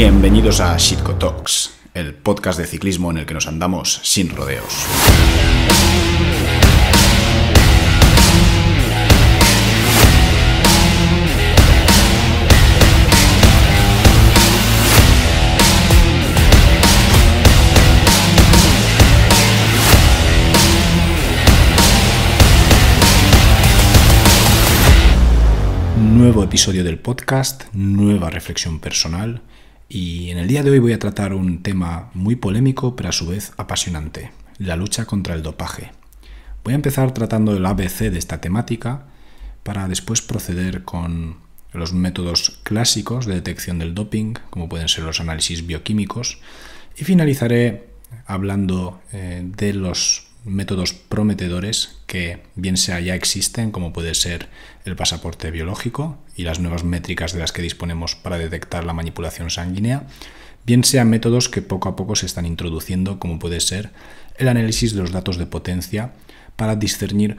Bienvenidos a Shitco Talks, el podcast de ciclismo en el que nos andamos sin rodeos. nuevo episodio del podcast, nueva reflexión personal y en el día de hoy voy a tratar un tema muy polémico, pero a su vez apasionante, la lucha contra el dopaje. Voy a empezar tratando el ABC de esta temática para después proceder con los métodos clásicos de detección del doping, como pueden ser los análisis bioquímicos, y finalizaré hablando eh, de los métodos prometedores que bien sea ya existen, como puede ser el pasaporte biológico y las nuevas métricas de las que disponemos para detectar la manipulación sanguínea, bien sean métodos que poco a poco se están introduciendo, como puede ser el análisis de los datos de potencia para discernir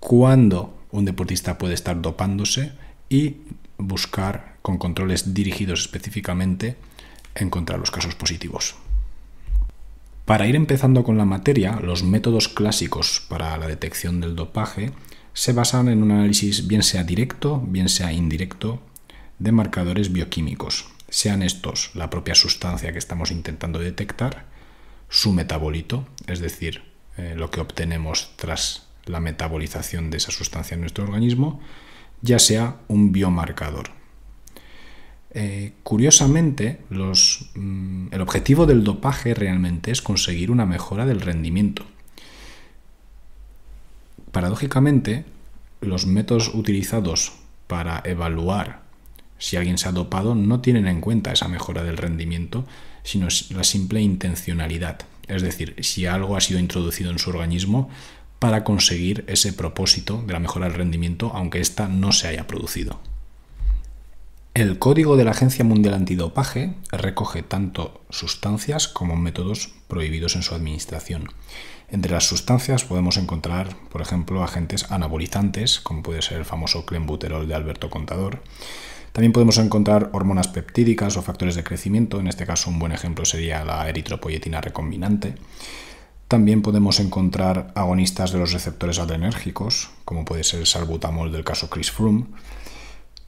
cuándo un deportista puede estar dopándose y buscar con controles dirigidos específicamente encontrar los casos positivos. Para ir empezando con la materia, los métodos clásicos para la detección del dopaje se basan en un análisis bien sea directo, bien sea indirecto, de marcadores bioquímicos, sean estos la propia sustancia que estamos intentando detectar, su metabolito, es decir, eh, lo que obtenemos tras la metabolización de esa sustancia en nuestro organismo, ya sea un biomarcador, eh, curiosamente, mm, el objetivo del dopaje realmente es conseguir una mejora del rendimiento. Paradójicamente, los métodos utilizados para evaluar si alguien se ha dopado no tienen en cuenta esa mejora del rendimiento, sino la simple intencionalidad. Es decir, si algo ha sido introducido en su organismo para conseguir ese propósito de la mejora del rendimiento, aunque ésta no se haya producido. El código de la Agencia Mundial Antidopaje recoge tanto sustancias como métodos prohibidos en su administración. Entre las sustancias podemos encontrar, por ejemplo, agentes anabolizantes, como puede ser el famoso clenbuterol de Alberto Contador. También podemos encontrar hormonas peptídicas o factores de crecimiento, en este caso un buen ejemplo sería la eritropoyetina recombinante. También podemos encontrar agonistas de los receptores adrenérgicos, como puede ser el salbutamol del caso Chris Froome.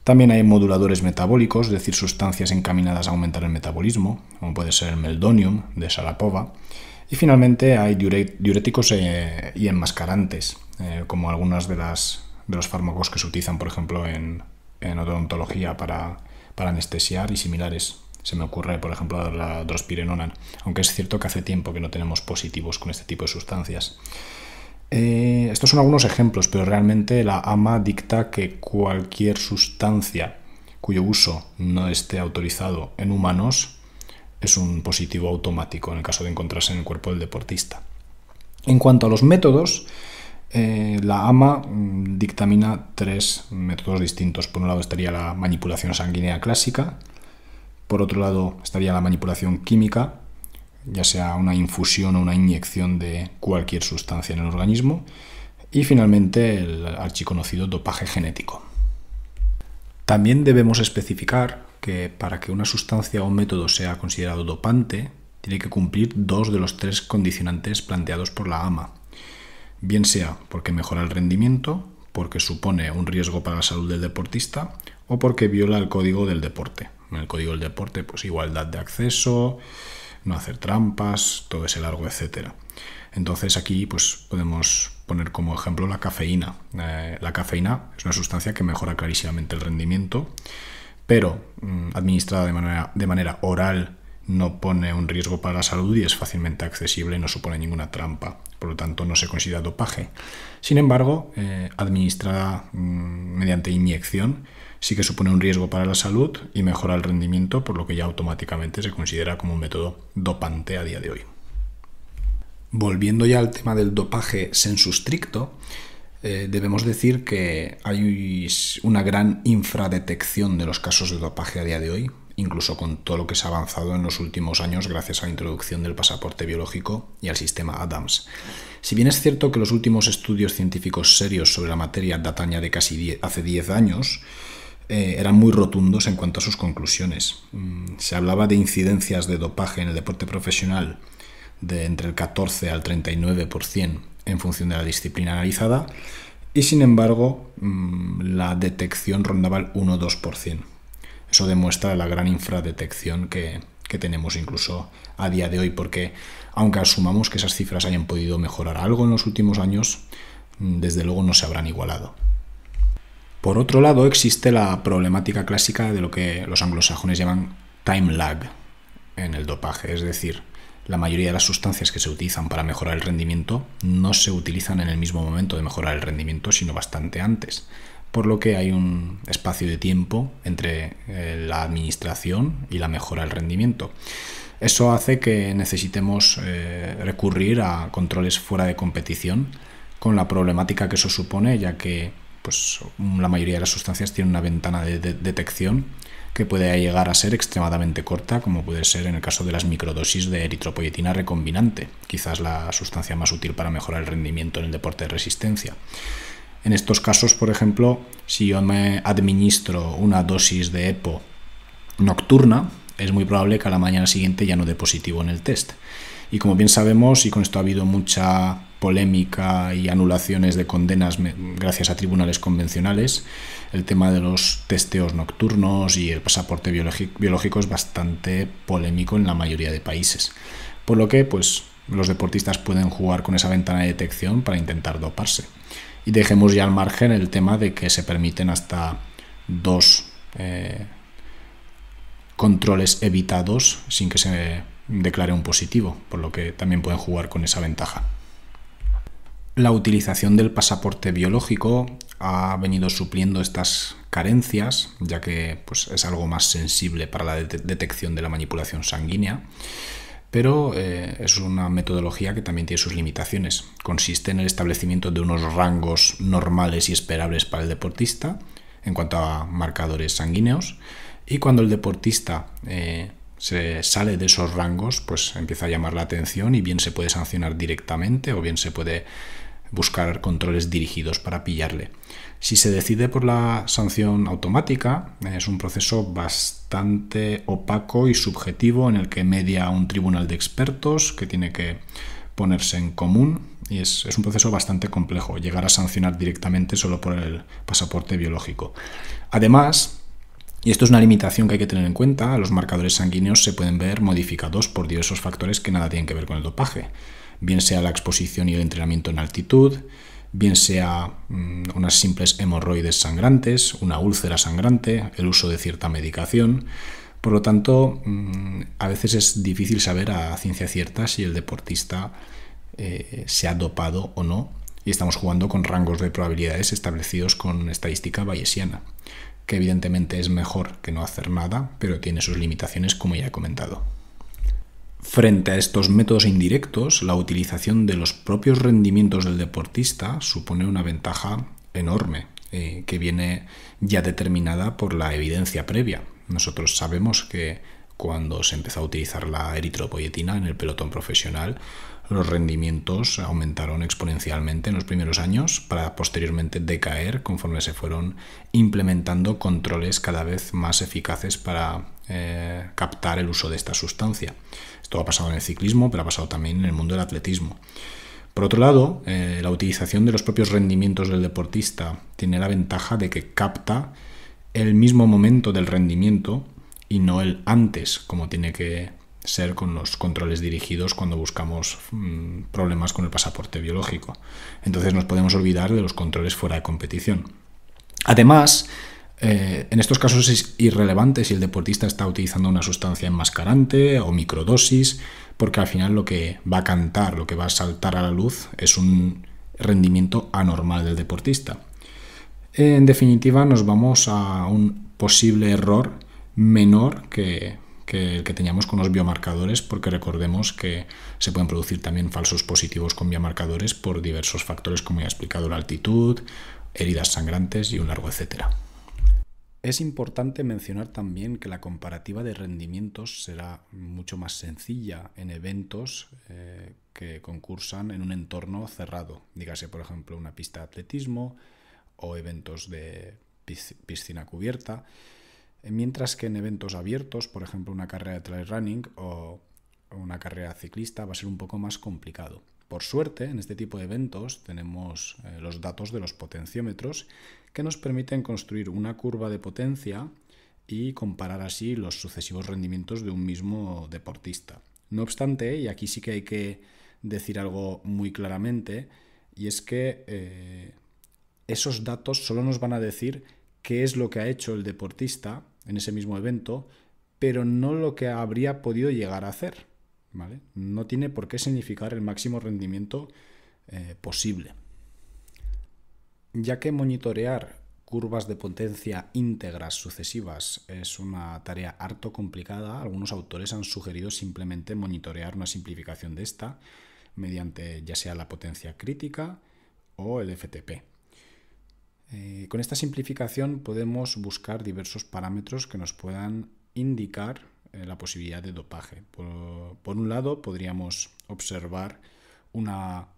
También hay moduladores metabólicos, es decir, sustancias encaminadas a aumentar el metabolismo, como puede ser el meldonium de Salapova. Y finalmente hay diuréticos eh, y enmascarantes, eh, como algunas de, las, de los fármacos que se utilizan, por ejemplo, en, odontología para, para anestesiar y similares. Se me ocurre, por ejemplo, la drospirenonan, aunque es cierto que hace tiempo que no tenemos positivos con este tipo de sustancias. Eh, estos son algunos ejemplos, pero realmente la AMA dicta que cualquier sustancia cuyo uso no esté autorizado en humanos es un positivo automático en el caso de encontrarse en el cuerpo del deportista. En cuanto a los métodos, eh, la AMA mm, dictamina tres métodos distintos. Por un lado estaría la manipulación sanguínea clásica, por otro lado estaría la manipulación química ya sea una infusión o una inyección de cualquier sustancia en el organismo. Y finalmente el archiconocido dopaje genético. También debemos especificar que para que una sustancia o método sea considerado dopante, tiene que cumplir dos de los tres condicionantes planteados por la AMA, bien sea porque mejora el rendimiento, porque supone un riesgo para la salud del deportista o porque viola el código del deporte. En el código del deporte, pues igualdad de acceso, no hacer trampas, todo ese largo etcétera. Entonces aquí pues, podemos poner como ejemplo la cafeína. Eh, la cafeína es una sustancia que mejora clarísimamente el rendimiento, pero mm, administrada de manera, de manera oral no pone un riesgo para la salud y es fácilmente accesible no supone ninguna trampa. Por lo tanto, no se considera dopaje. Sin embargo, eh, administrada mm, mediante inyección, sí que supone un riesgo para la salud y mejora el rendimiento, por lo que ya automáticamente se considera como un método dopante a día de hoy. Volviendo ya al tema del dopaje sensu estricto, eh, debemos decir que hay una gran infradetección de los casos de dopaje a día de hoy, incluso con todo lo que se ha avanzado en los últimos años gracias a la introducción del pasaporte biológico y al sistema ADAMS. Si bien es cierto que los últimos estudios científicos serios sobre la materia datan ya de casi hace 10 años, eh, eran muy rotundos en cuanto a sus conclusiones. Mm, se hablaba de incidencias de dopaje en el deporte profesional de entre el 14 al 39% en función de la disciplina analizada y sin embargo mm, la detección rondaba el 1-2%. Eso demuestra la gran infradetección que tenemos incluso a día de hoy porque aunque asumamos que esas cifras hayan podido mejorar algo en los últimos años, mm, desde luego no se habrán igualado. Por otro lado, existe la problemática clásica de lo que los anglosajones llaman time lag en el dopaje, es decir, la mayoría de las sustancias que se utilizan para mejorar el rendimiento no se utilizan en el mismo momento de mejorar el rendimiento, sino bastante antes, por lo que hay un espacio de tiempo entre eh, la administración y la mejora del rendimiento. Eso hace que necesitemos eh, recurrir a controles fuera de competición, con la problemática que eso supone, ya que pues la mayoría de las sustancias tienen una ventana de, detección que puede llegar a ser extremadamente corta, como puede ser en el caso de las microdosis de eritropoietina recombinante, quizás la sustancia más útil para mejorar el rendimiento en el deporte de resistencia. En estos casos, por ejemplo, si yo me administro una dosis de EPO nocturna, es muy probable que a la mañana siguiente ya no dé positivo en el test. Y como bien sabemos, y con esto ha habido mucha polémica y anulaciones de condenas gracias a tribunales convencionales. El tema de los testeos nocturnos y el pasaporte biológico es bastante polémico en la mayoría de países. Por lo que, pues, los deportistas pueden jugar con esa ventana de detección para intentar doparse. Y dejemos ya al margen el tema de que se permiten hasta dos eh, controles evitados sin que se declare un positivo, por lo que también pueden jugar con esa ventaja. La utilización del pasaporte biológico ha venido supliendo estas carencias, ya que pues, es algo más sensible para la detección de la manipulación sanguínea, pero eh, es una metodología que también tiene sus limitaciones. Consiste en el establecimiento de unos rangos normales y esperables para el deportista en cuanto a marcadores sanguíneos, y cuando el deportista eh, se sale de esos rangos, pues empieza a llamar la atención y bien se puede sancionar directamente o bien se puede buscar controles dirigidos para pillarle. Si se decide por la sanción automática, es un proceso bastante opaco y subjetivo en el que media un tribunal de expertos que tiene que ponerse en común y es, un proceso bastante complejo llegar a sancionar directamente solo por el pasaporte biológico. Además, y esto es una limitación que hay que tener en cuenta, los marcadores sanguíneos se pueden ver modificados por diversos factores que nada tienen que ver con el dopaje bien sea la exposición y el entrenamiento en altitud, bien sea mm, unas simples hemorroides sangrantes, una úlcera sangrante, el uso de cierta medicación. Por lo tanto, mm, a veces es difícil saber a ciencia cierta si el deportista eh, se ha dopado o no, y estamos jugando con rangos de probabilidades establecidos con estadística bayesiana, que evidentemente es mejor que no hacer nada, pero tiene sus limitaciones como ya he comentado. Frente a estos métodos indirectos, la utilización de los propios rendimientos del deportista supone una ventaja enorme eh, que viene ya determinada por la evidencia previa. Nosotros sabemos que cuando se empezó a utilizar la eritropoyetina en el pelotón profesional, los rendimientos aumentaron exponencialmente en los primeros años para posteriormente decaer conforme se fueron implementando controles cada vez más eficaces para eh, captar el uso de esta sustancia. Esto ha pasado en el ciclismo, pero ha pasado también en el mundo del atletismo. Por otro lado, eh, la utilización de los propios rendimientos del deportista tiene la ventaja de que capta el mismo momento del rendimiento y no el antes, como tiene que ser con los controles dirigidos cuando buscamos mm, problemas con el pasaporte biológico. Entonces nos podemos olvidar de los controles fuera de competición. Además, eh, en estos casos es irrelevante si el deportista está utilizando una sustancia enmascarante o microdosis, porque al final lo que va a cantar, lo que va a saltar a la luz es un rendimiento anormal del deportista. En definitiva, nos vamos a un posible error menor que que el que teníamos con los biomarcadores, porque recordemos que se pueden producir también falsos positivos con biomarcadores por diversos factores, como ya he explicado, la altitud, heridas sangrantes y un largo etcétera. Es importante mencionar también que la comparativa de rendimientos será mucho más sencilla en eventos eh, que concursan en un entorno cerrado, dígase por ejemplo una pista de atletismo o eventos de piscina cubierta. Eh, mientras que en eventos abiertos, por ejemplo una carrera de trail running o una carrera ciclista, va a ser un poco más complicado. Por suerte, en este tipo de eventos tenemos eh, los datos de los potenciómetros que nos permiten construir una curva de potencia y comparar así los sucesivos rendimientos de un mismo deportista. No obstante, y aquí sí que hay que decir algo muy claramente, y es que eh, esos datos solo nos van a decir qué es lo que ha hecho el deportista en ese mismo evento, pero no lo que habría podido llegar a hacer. ¿vale? No tiene por qué significar el máximo rendimiento eh, posible. Ya que monitorear curvas de potencia íntegras sucesivas es una tarea harto complicada, algunos autores han sugerido simplemente monitorear una simplificación de esta mediante ya sea la potencia crítica o el FTP. Eh, con esta simplificación podemos buscar diversos parámetros que nos puedan indicar eh, la posibilidad de dopaje. Por, un lado, podríamos observar una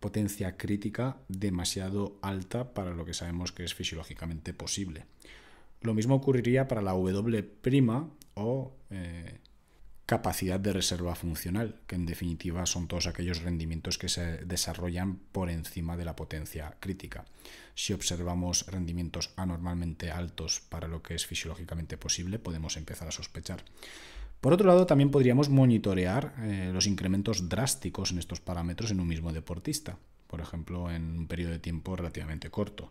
potencia crítica demasiado alta para lo que sabemos que es fisiológicamente posible. Lo mismo ocurriría para la W' o eh, capacidad de reserva funcional, que en definitiva son todos aquellos rendimientos que se desarrollan por encima de la potencia crítica. Si observamos rendimientos anormalmente altos para lo que es fisiológicamente posible, podemos empezar a sospechar. Por otro lado, también podríamos monitorear eh, los incrementos drásticos en estos parámetros en un mismo deportista, por ejemplo, en un periodo de tiempo relativamente corto.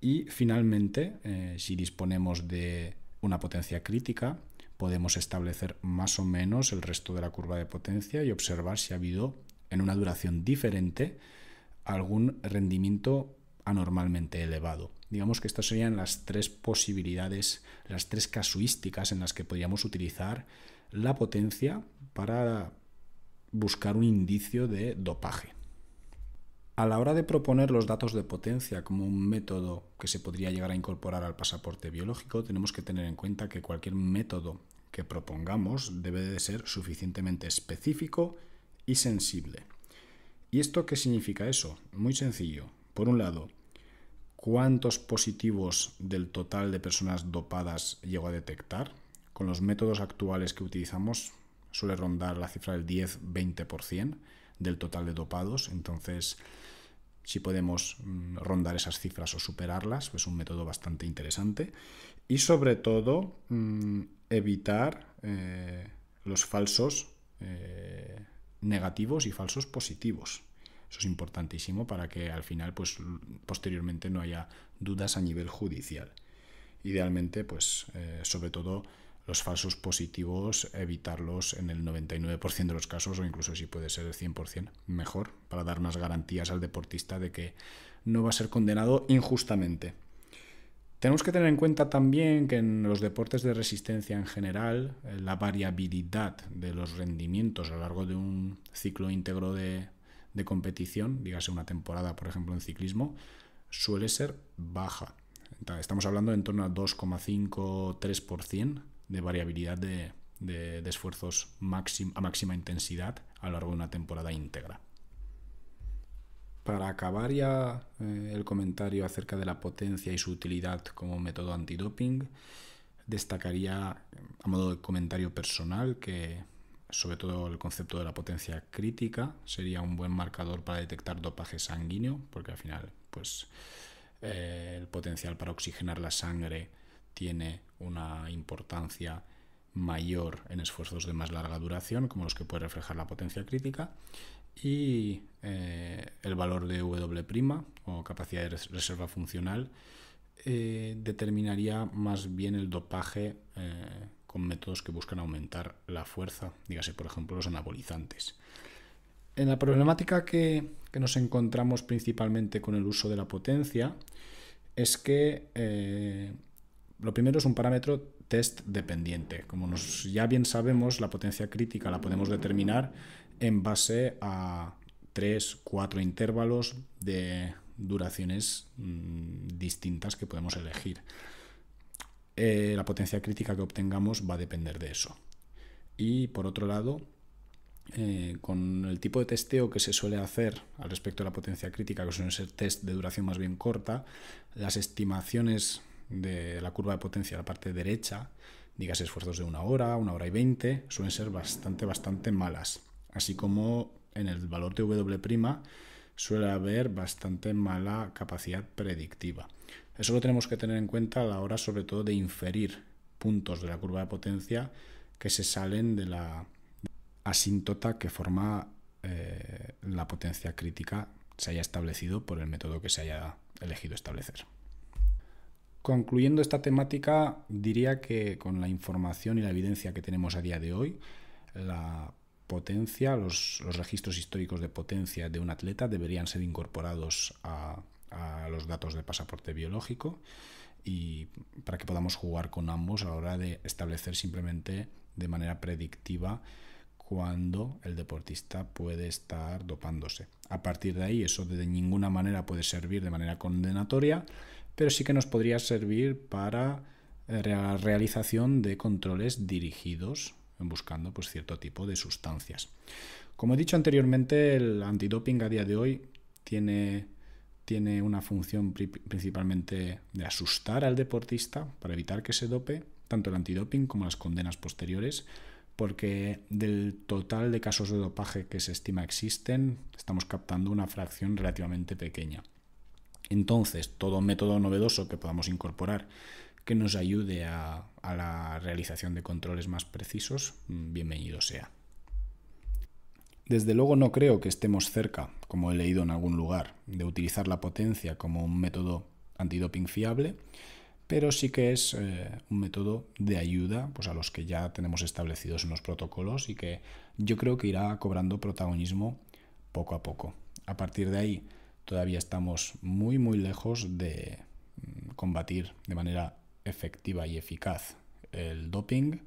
Y finalmente, eh, si disponemos de una potencia crítica, podemos establecer más o menos el resto de la curva de potencia y observar si ha habido en una duración diferente algún rendimiento anormalmente elevado. Digamos que estas serían las tres posibilidades, las tres casuísticas en las que podríamos utilizar la potencia para buscar un indicio de dopaje. A la hora de proponer los datos de potencia como un método que se podría llegar a incorporar al pasaporte biológico, tenemos que tener en cuenta que cualquier método que propongamos debe de ser suficientemente específico y sensible. ¿Y esto qué significa eso? Muy sencillo. Por un lado, ¿cuántos positivos del total de personas dopadas llego a detectar? Con los métodos actuales que utilizamos suele rondar la cifra del 10-20% del total de dopados. Entonces, si podemos mm, rondar esas cifras o superarlas, es pues, un método bastante interesante. Y sobre todo, mm, evitar eh, los falsos eh, negativos y falsos positivos. Eso es importantísimo para que al final, pues, posteriormente no haya dudas a nivel judicial. Idealmente, pues, eh, sobre todo, los falsos positivos evitarlos en el 99% de los casos o incluso si puede ser el 100% mejor para dar más garantías al deportista de que no va a ser condenado injustamente. Tenemos que tener en cuenta también que en los deportes de resistencia en general eh, la variabilidad de los rendimientos a lo largo de un ciclo íntegro de, competición, dígase una temporada por ejemplo en ciclismo, suele ser baja. Estamos hablando de en torno a 2,5-3% de variabilidad de, esfuerzos a máxima intensidad a lo largo de una temporada íntegra. Para acabar ya eh, el comentario acerca de la potencia y su utilidad como método antidoping, destacaría a modo de comentario personal que sobre todo el concepto de la potencia crítica sería un buen marcador para detectar dopaje sanguíneo, porque al final pues eh, el potencial para oxigenar la sangre tiene una importancia mayor en esfuerzos de más larga duración, como los que puede reflejar la potencia crítica, y eh, el valor de W' o capacidad de reserva funcional eh, determinaría más bien el dopaje eh, con métodos que buscan aumentar la fuerza, dígase por ejemplo los anabolizantes. En la problemática que, que nos encontramos principalmente con el uso de la potencia es que lo primero es un parámetro test dependiente. Como nos, ya bien sabemos, la potencia crítica la podemos determinar en base a 3, 4 intervalos de duraciones mm, distintas que podemos elegir. Eh, la potencia crítica que obtengamos va a depender de eso. Y por otro lado, eh, con el tipo de testeo que se suele hacer al respecto de la potencia crítica, que suelen ser test de duración más bien corta, las estimaciones de la curva de potencia, la parte derecha, digas esfuerzos de una hora, una hora y veinte, suelen ser bastante, bastante malas. Así como en el valor de W' suele haber bastante mala capacidad predictiva. Eso lo tenemos que tener en cuenta a la hora sobre todo de inferir puntos de la curva de potencia que se salen de la asíntota que forma eh, la potencia crítica se haya establecido por el método que se haya elegido establecer. Concluyendo esta temática, diría que con la información y la evidencia que tenemos a día de hoy, la potencia, los, registros históricos de potencia de un atleta deberían ser incorporados a, los datos de pasaporte biológico y para que podamos jugar con ambos a la hora de establecer simplemente de manera predictiva cuando el deportista puede estar dopándose. A partir de ahí, eso de ninguna manera puede servir de manera condenatoria, pero sí que nos podría servir para la eh, realización de controles dirigidos buscando pues, cierto tipo de sustancias. Como he dicho anteriormente, el antidoping a día de hoy tiene, tiene una función principalmente de asustar al deportista para evitar que se dope, tanto el antidoping como las condenas posteriores, porque del total de casos de dopaje que se estima existen, estamos captando una fracción relativamente pequeña. Entonces, todo método novedoso que podamos incorporar que nos ayude a, la realización de controles más precisos, mm, bienvenido sea. Desde luego no creo que estemos cerca, como he leído en algún lugar, de utilizar la potencia como un método antidoping fiable, pero sí que es eh, un método de ayuda pues, a los que ya tenemos establecidos en los protocolos y que yo creo que irá cobrando protagonismo poco a poco. A partir de ahí, todavía estamos muy, muy lejos de mm, combatir de manera efectiva y eficaz el doping.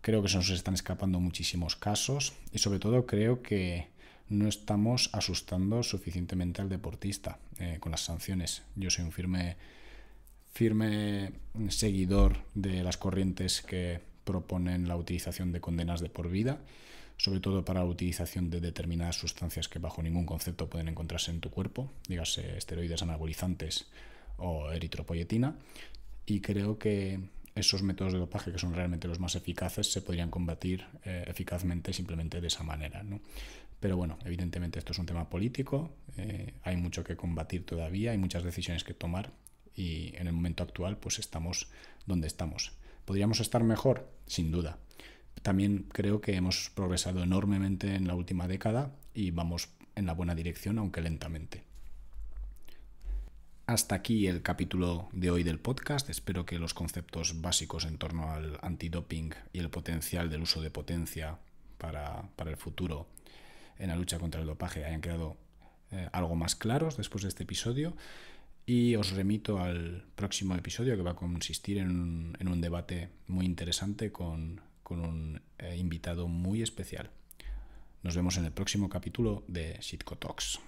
Creo que se nos están escapando muchísimos casos y sobre todo creo que no estamos asustando suficientemente al deportista eh, con las sanciones. Yo soy un firme, firme seguidor de las corrientes que proponen la utilización de condenas de por vida sobre todo para la utilización de determinadas sustancias que bajo ningún concepto pueden encontrarse en tu cuerpo, dígase esteroides anabolizantes o eritropoyetina, y creo que esos métodos de dopaje que son realmente los más eficaces se podrían combatir eh, eficazmente simplemente de esa manera. Pero bueno, evidentemente esto es un tema político, eh, hay mucho que combatir todavía, hay muchas decisiones que tomar y en el momento actual pues estamos donde estamos. ¿Podríamos estar mejor? Sin duda, también creo que hemos progresado enormemente en la última década y vamos en la buena dirección, aunque lentamente. Hasta aquí el capítulo de hoy del podcast. Espero que los conceptos básicos en torno al antidoping y el potencial del uso de potencia para, el futuro en la lucha contra el dopaje hayan quedado eh, algo más claros después de este episodio. Y os remito al próximo episodio que va a consistir en un debate muy interesante con con un eh, invitado muy especial. Nos vemos en el próximo capítulo de Sitco Talks.